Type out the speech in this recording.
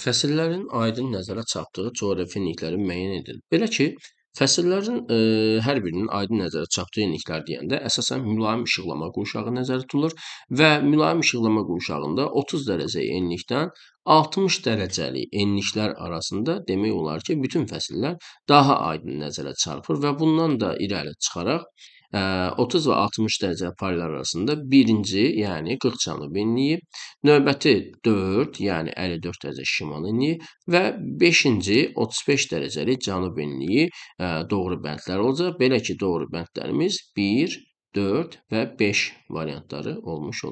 Fəsillərin aydın nəzərə çatdığı coğrafi enlikləri müəyyən edin. Belə ki, fəsillərin ə, hər birinin aydın nəzərə çatdığı enliklər deyəndə əsasən mülayim işıqlama qurşağı nəzərə tutulur və mülayim işıqlama qurşağında 30 dərəcə enlikdən 60 dərəcəlik enliklər arasında demək olar ki, bütün fəsillər daha aydın nəzərə çarpır və bundan da irəli çıxaraq 30 və 60 dərəcə parlar arasında birinci, yəni 40 cənub enliyi, növbəti 4, yəni 54 dərəcə şimal enliyi və 5-ci 35 dərəcəlik cənub enliyi doğru bəndlər olacaq. Belə ki, doğru bəndlərimiz 1, 4 və 5 variantları olmuş olacaq.